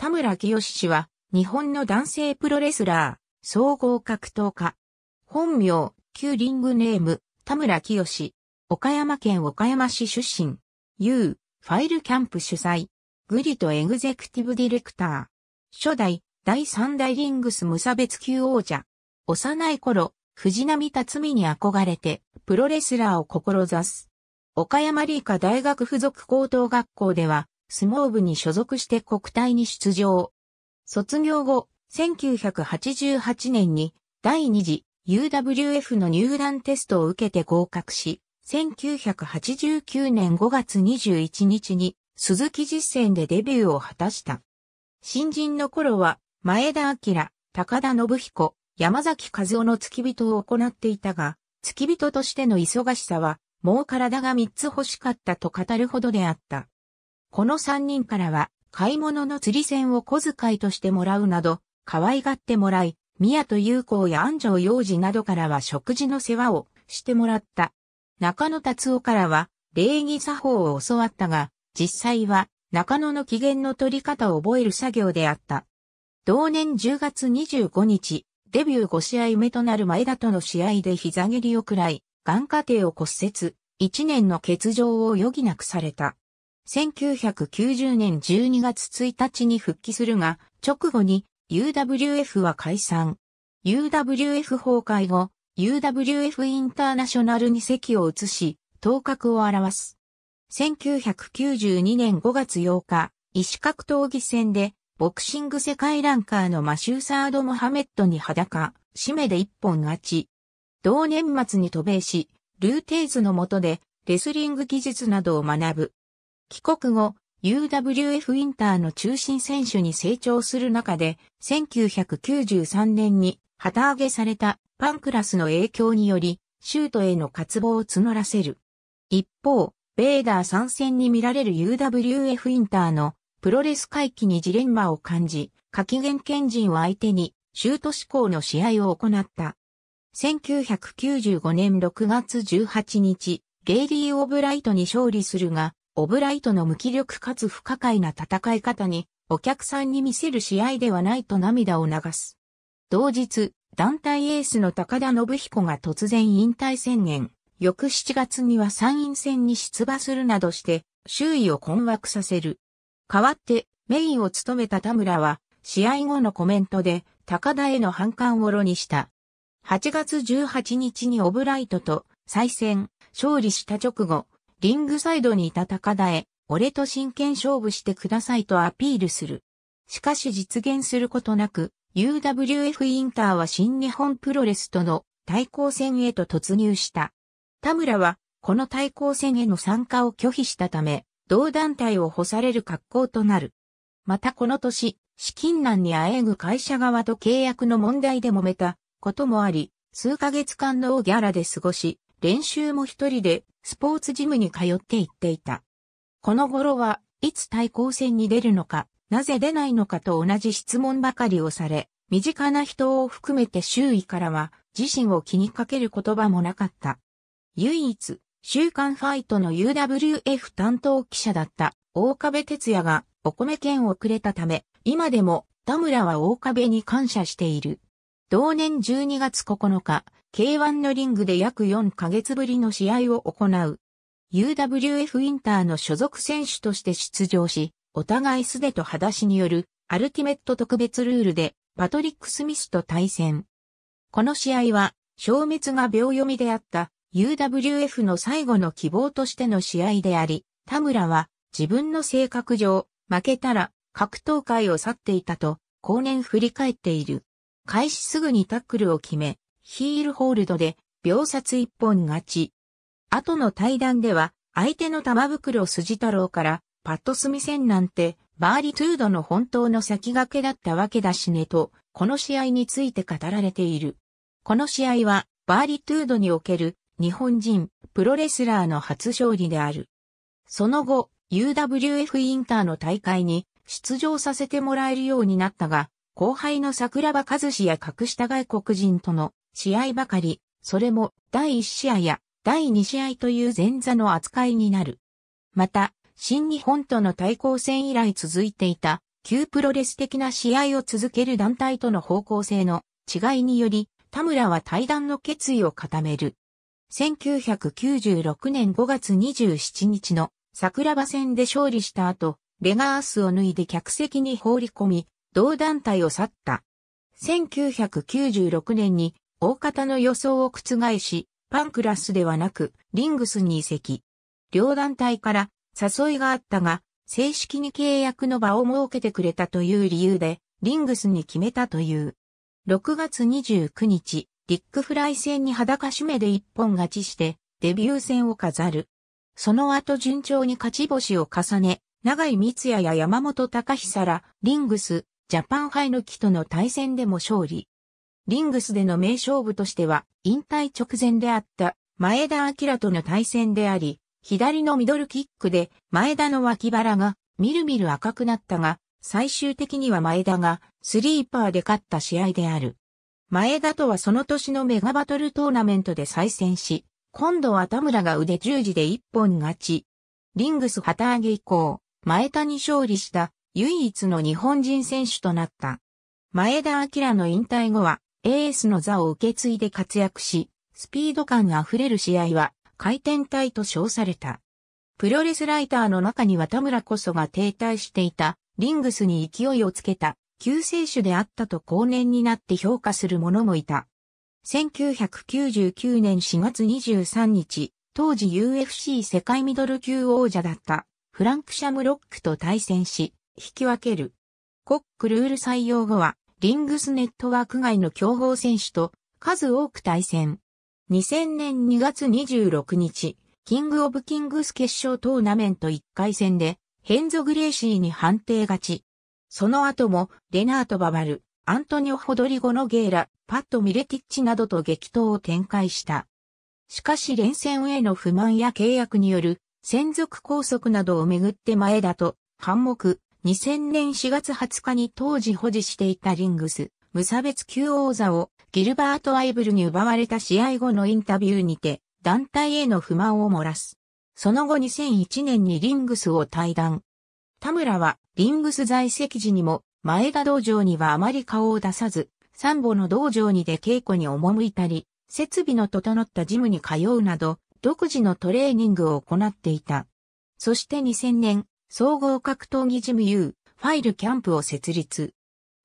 田村清氏は、日本の男性プロレスラー、総合格闘家。本名、旧リングネーム、田村清。岡山県岡山市出身。U、ファイルキャンプ主催。グリとエグゼクティブディレクター。初代、第三代リングス無差別級王者。幼い頃、藤波辰美に憧れて、プロレスラーを志す。岡山理科大学附属高等学校では、相撲部に所属して国体に出場。卒業後、1988年に第2次 UWF の入団テストを受けて合格し、1989年5月21日に鈴木実践でデビューを果たした。新人の頃は前田明、高田信彦、山崎和夫の付き人を行っていたが、付き人としての忙しさは、もう体が三つ欲しかったと語るほどであった。この三人からは、買い物の釣り銭を小遣いとしてもらうなど、可愛がってもらい、宮戸優子や安城洋二などからは食事の世話をしてもらった。中野達夫からは、礼儀作法を教わったが、実際は、中野の機嫌の取り方を覚える作業であった。同年10月25日、デビュー5試合目となる前田との試合で膝蹴りを喰らい、眼下底を骨折、1年の欠場を余儀なくされた。1990年12月1日に復帰するが、直後に UWF は解散。UWF 崩壊後、UWF インターナショナルに席を移し、頭角を表す。1992年5月8日、医師格闘技戦で、ボクシング世界ランカーのマシューサード・モハメットに裸、締めで一本勝ち。同年末に渡米し、ルーテイズの下で、レスリング技術などを学ぶ。帰国後、UWF インターの中心選手に成長する中で、1993年に旗揚げされたパンクラスの影響により、シュートへの渇望を募らせる。一方、ベーダー参戦に見られる UWF インターのプロレス回帰にジレンマを感じ、下期限賢人を相手にシュート志向の試合を行った。1995年6月18日、ゲイリー・オブライトに勝利するが、オブライトの無気力かつ不可解な戦い方に、お客さんに見せる試合ではないと涙を流す。同日、団体エースの高田信彦が突然引退宣言。翌7月には参院選に出馬するなどして、周囲を困惑させる。代わって、メインを務めた田村は、試合後のコメントで、高田への反感を露にした。8月18日にオブライトと再戦、勝利した直後、リングサイドにいた高田へ、俺と真剣勝負してくださいとアピールする。しかし実現することなく、UWF インターは新日本プロレスとの対抗戦へと突入した。田村は、この対抗戦への参加を拒否したため、同団体を干される格好となる。またこの年、資金難にあえぐ会社側と契約の問題で揉めたこともあり、数ヶ月間のギャラで過ごし、練習も一人でスポーツジムに通って行っていた。この頃はいつ対抗戦に出るのか、なぜ出ないのかと同じ質問ばかりをされ、身近な人を含めて周囲からは自身を気にかける言葉もなかった。唯一、週刊ファイトの UWF 担当記者だった大壁哲也がお米券をくれたため、今でも田村は大壁に感謝している。同年12月9日、K1 のリングで約4ヶ月ぶりの試合を行う。UWF インターの所属選手として出場し、お互い素手と裸足によるアルティメット特別ルールでパトリック・スミスと対戦。この試合は消滅が秒読みであった UWF の最後の希望としての試合であり、田村は自分の性格上負けたら格闘界を去っていたと後年振り返っている。開始すぐにタックルを決め、ヒールホールドで秒殺一本勝ち。後の対談では相手の玉袋筋太郎からパッとスミセンなんてバーリトゥードの本当の先駆けだったわけだしねと、この試合について語られている。この試合はバーリトゥードにおける日本人プロレスラーの初勝利である。その後、UWF インターの大会に出場させてもらえるようになったが、後輩の桜庭和志や格下外国人との試合ばかり、それも第1試合や第2試合という前座の扱いになる。また、新日本との対抗戦以来続いていた、旧プロレス的な試合を続ける団体との方向性の違いにより、田村は対談の決意を固める。1996年5月27日の桜庭戦で勝利した後、レガースを脱いで客席に放り込み、同団体を去った。1996年に大方の予想を覆し、パンクラスではなく、リングスに移籍。両団体から誘いがあったが、正式に契約の場を設けてくれたという理由で、リングスに決めたという。6月29日、リックフライ戦に裸締めで一本勝ちして、デビュー戦を飾る。その後順調に勝ち星を重ね、長井光也や山本隆久ら、リングス、ジャパンハイの木との対戦でも勝利。リングスでの名勝負としては、引退直前であった前田明との対戦であり、左のミドルキックで前田の脇腹がみるみる赤くなったが、最終的には前田がスリーパーで勝った試合である。前田とはその年のメガバトルトーナメントで再戦し、今度は田村が腕十字で一本勝ち。リングス旗揚げ以降、前田に勝利した唯一の日本人選手となった。前田明の引退後はエースの座を受け継いで活躍し、スピード感あふれる試合は、回転体と称された。プロレスライターの中には田村こそが停滞していた、リングスに勢いをつけた、救世主であったと後年になって評価する者もいた。1999年4月23日、当時 UFC 世界ミドル級王者だったフランク・シャムロックと対戦し、引き分ける。コックルール採用後はリングスネットワーク外の競合選手と数多く対戦。2000年2月26日、キングオブキングス決勝トーナメント1回戦で、ヘンゾ・グレーシーに判定勝ち。その後も、レナート・ババル、アントニオ・ホドリゴのゲーラ、パッド・ミレティッチなどと激闘を展開した。しかし連戦への不満や契約による専属拘束などをめぐって前田と、反目、2000年4月20日に当時保持していたリングス、無差別級王座をギルバート・アイブルに奪われた試合後のインタビューにて、団体への不満を漏らす。その後2001年にリングスを退団。田村はリングス在籍時にも前田道場にはあまり顔を出さず、サンボの道場にで稽古に赴いたり、設備の整ったジムに通うなど、独自のトレーニングを行っていた。そして2000年、総合格闘技ジム U、ファイルキャンプを設立。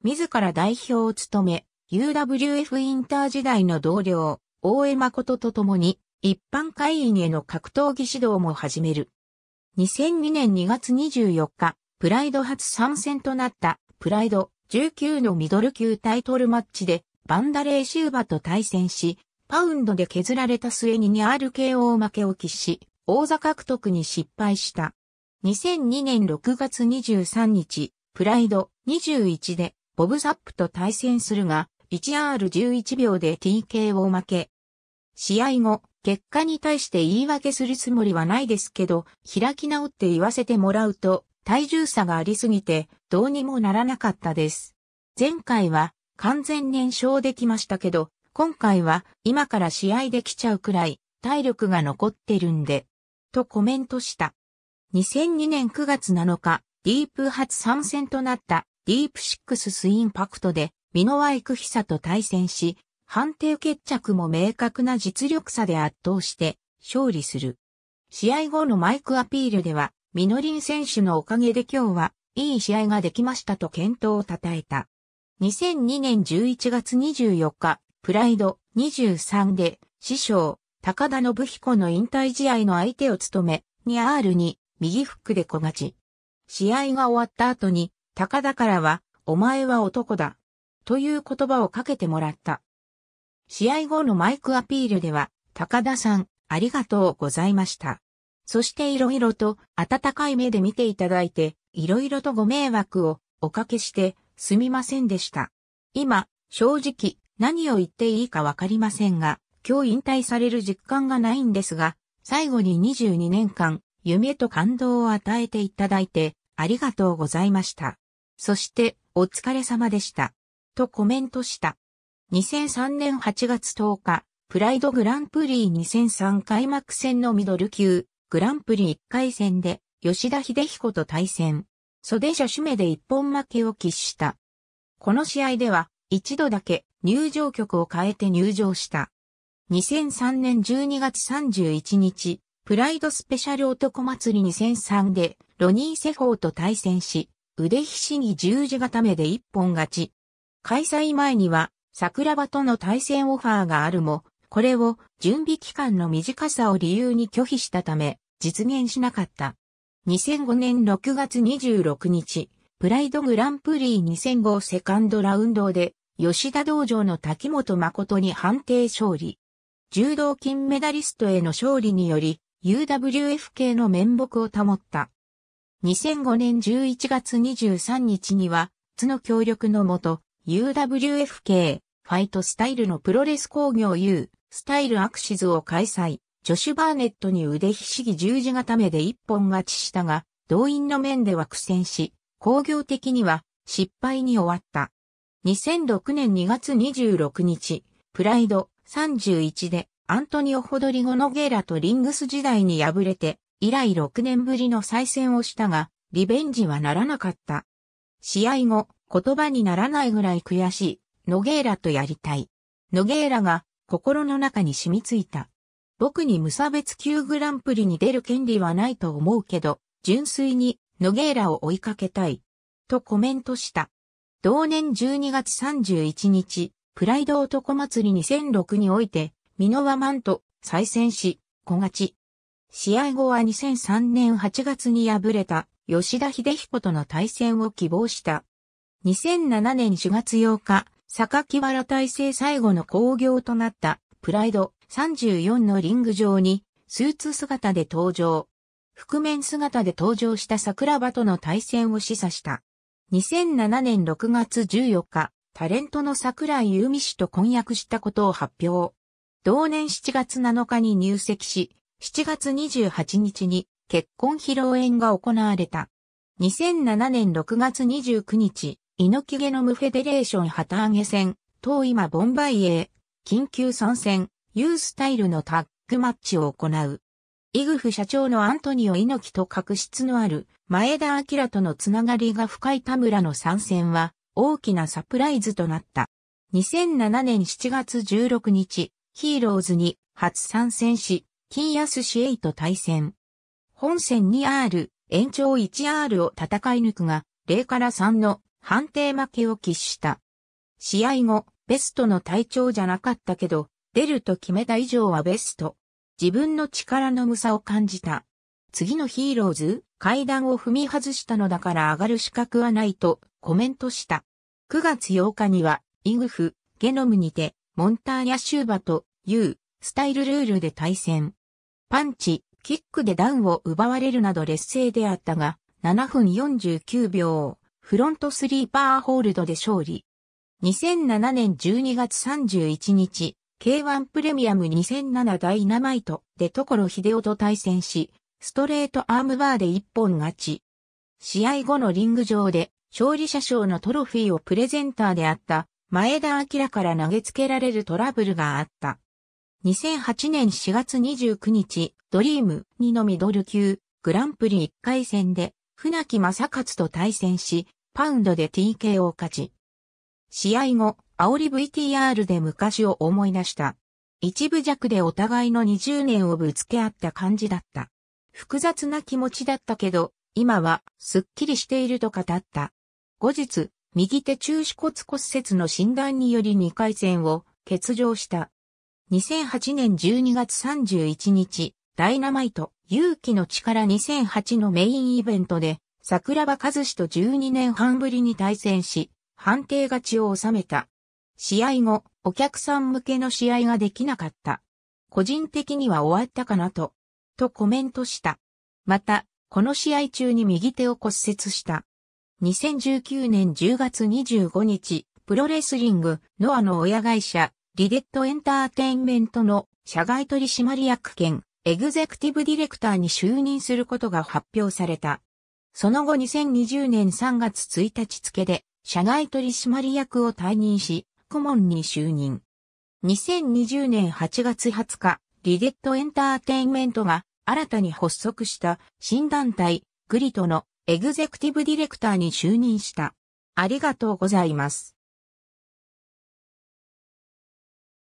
自ら代表を務め、UWF インター時代の同僚、大江誠と共に、一般会員への格闘技指導も始める。2002年2月24日、プライド初参戦となったプライド19のミドル級タイトルマッチでバンダレーシューバと対戦し、パウンドで削られた末に 2RKO 負けを喫し、王座獲得に失敗した。2002年6月23日、プライド21でボブ・サップと対戦するが、1R11 秒で TK を負け。試合後、結果に対して言い訳するつもりはないですけど、開き直って言わせてもらうと、体重差がありすぎて、どうにもならなかったです。前回は完全燃焼できましたけど、今回は今から試合できちゃうくらい体力が残ってるんで、とコメントした。2002年9月7日、ディープ初参戦となったディープシックススインパクトで、ミノワイクヒサと対戦し、判定決着も明確な実力差で圧倒して勝利する。試合後のマイクアピールでは、ミノリン選手のおかげで今日はいい試合ができましたと健闘を称えた。2002年11月24日、プライド23で師匠、高田信彦の引退試合の相手を務め、2R に右フックで小勝ち。試合が終わった後に、高田からは、お前は男だ。という言葉をかけてもらった。試合後のマイクアピールでは、高田さん、ありがとうございました。そして色々と温かい目で見ていただいて、色々とご迷惑をおかけしてすみませんでした。今、正直何を言っていいかわかりませんが、今日引退される実感がないんですが、最後に22年間夢と感動を与えていただいて、ありがとうございました。そして、お疲れ様でした。とコメントした。2003年8月10日、プライドグランプリ2003開幕戦のミドル級、グランプリ1回戦で、吉田秀彦と対戦。袖者締めで一本負けを喫した。この試合では、一度だけ入場曲を変えて入場した。2003年12月31日、プライドスペシャル男祭り2003でロニー・セフォーと対戦し、腕ひしぎ十字固めで一本勝ち。開催前には桜庭との対戦オファーがあるも、これを準備期間の短さを理由に拒否したため、実現しなかった。2005年6月26日、プライドグランプリ2005セカンドラウンドで、吉田道場の滝本誠に判定勝利。柔道金メダリストへの勝利により、UWF 系の面目を保った。2005年11月23日には、津の協力のもと、UWF 系、ファイトスタイルのプロレス工業 U、スタイルアクシズを開催。ジョシュ・バーネットに腕ひしぎ十字固めで一本勝ちしたが、動員の面では苦戦し、工業的には失敗に終わった。2006年2月26日、プライド31でアントニオ・ホドリゴノゲーラとリングス時代に敗れて、以来6年ぶりの再戦をしたが、リベンジはならなかった。試合後、言葉にならないぐらい悔しい、ノゲーラとやりたい。ノゲーラが心の中に染みついた。僕に無差別級グランプリに出る権利はないと思うけど、純粋にノゲーラを追いかけたい。とコメントした。同年12月31日、プライド男祭り2006において、ミノワマンと再戦し、小勝ち。試合後は2003年8月に敗れた吉田秀彦との対戦を希望した。2007年4月8日、坂木原体制最後の興行となったプライド34のリング上にスーツ姿で登場。覆面姿で登場した桜庭との対戦を示唆した。2007年6月14日、タレントの桜井由美氏と婚約したことを発表。同年7月7日に入籍し、7月28日に結婚披露宴が行われた。2007年6月29日、猪木ゲノムフェデレーション旗揚げ戦、当今ボンバイへ、緊急参戦、ユースタイルのタッグマッチを行う。イグフ社長のアントニオ猪木と確執のある前田明とのつながりが深い田村の参戦は大きなサプライズとなった。2007年7月16日、ヒーローズに初参戦し、金安氏 A と対戦。本戦 2R、延長 1R を戦い抜くが、0から3の判定負けを喫した。試合後、ベストの体調じゃなかったけど、出ると決めた以上はベスト。自分の力の無さを感じた。次のヒーローズ、階段を踏み外したのだから上がる資格はないとコメントした。9月8日には、イグフ、ゲノムにて、モンターニャ・シューバと U、スタイルルールで対戦。パンチ、キックでダウンを奪われるなど劣勢であったが、7分49秒、フロントスリーパーホールドで勝利。2007年12月31日、K1 プレミアム2007ダイナマイトで所秀夫と対戦し、ストレートアームバーで一本勝ち。試合後のリング上で、勝利者賞のトロフィーをプレゼンターであった前田明から投げつけられるトラブルがあった。2008年4月29日、ドリーム2のミドル級グランプリ1回戦で船木正勝と対戦し、パウンドで TK を勝ち。試合後、煽り VTR で昔を思い出した。一部弱でお互いの20年をぶつけ合った感じだった。複雑な気持ちだったけど、今はすっきりしていると語った。後日、右手中止骨骨折の診断により2回戦を欠場した。2008年12月31日、ダイナマイト、勇気の力2008のメインイベントで、桜庭和志と12年半ぶりに対戦し、判定勝ちを収めた。試合後、お客さん向けの試合ができなかった。個人的には終わったかなと、とコメントした。また、この試合中に右手を骨折した。2019年10月25日、プロレスリング、ノアの親会社、リデットエンターテインメントの社外取締役兼、エグゼクティブディレクターに就任することが発表された。その後2020年3月1日付で、社外取締役を退任し、顧問に就任。2020年8月20日、リデットエンターテインメントが新たに発足した新団体、グリトのエグゼクティブディレクターに就任した。ありがとうございます。